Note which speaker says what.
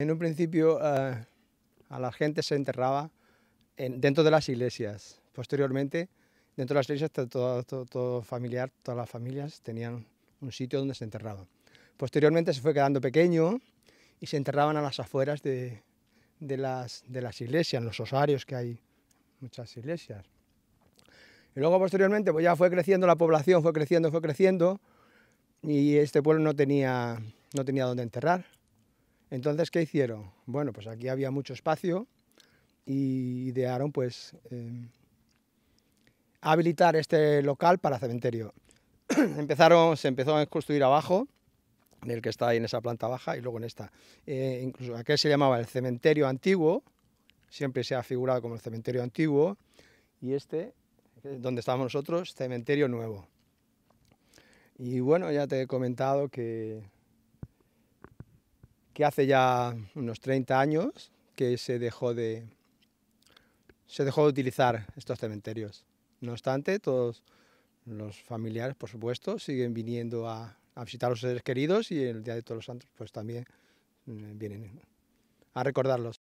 Speaker 1: En un principio eh, a la gente se enterraba dentro de las iglesias. Posteriormente, dentro de las iglesias, todo, familiar, todas las familias tenían un sitio donde se enterraban. Posteriormente se fue quedando pequeño y se enterraban a las afueras de, las, iglesias, en los osarios que hay muchas iglesias. Y luego posteriormente pues ya fue creciendo la población, fue creciendo, fue creciendo y este pueblo no tenía, no tenía dónde enterrar. Entonces, ¿qué hicieron? Bueno, pues aquí había mucho espacio y idearon pues em, habilitar este local para cementerio. Empezaron, se empezó a construir abajo, en el que está ahí en esa planta baja y luego en esta. Eh, incluso aquel se llamaba el cementerio antiguo, siempre se ha figurado como el cementerio antiguo, y este, donde estábamos nosotros, cementerio nuevo. Y bueno, ya te he comentado que que hace ya unos 30 años que se dejó de, se dejó de utilizar estos cementerios. No obstante, todos los familiares, por supuesto, siguen viniendo a, visitar a los seres queridos y el Día de Todos los Santos pues también mm, vienen a recordarlos.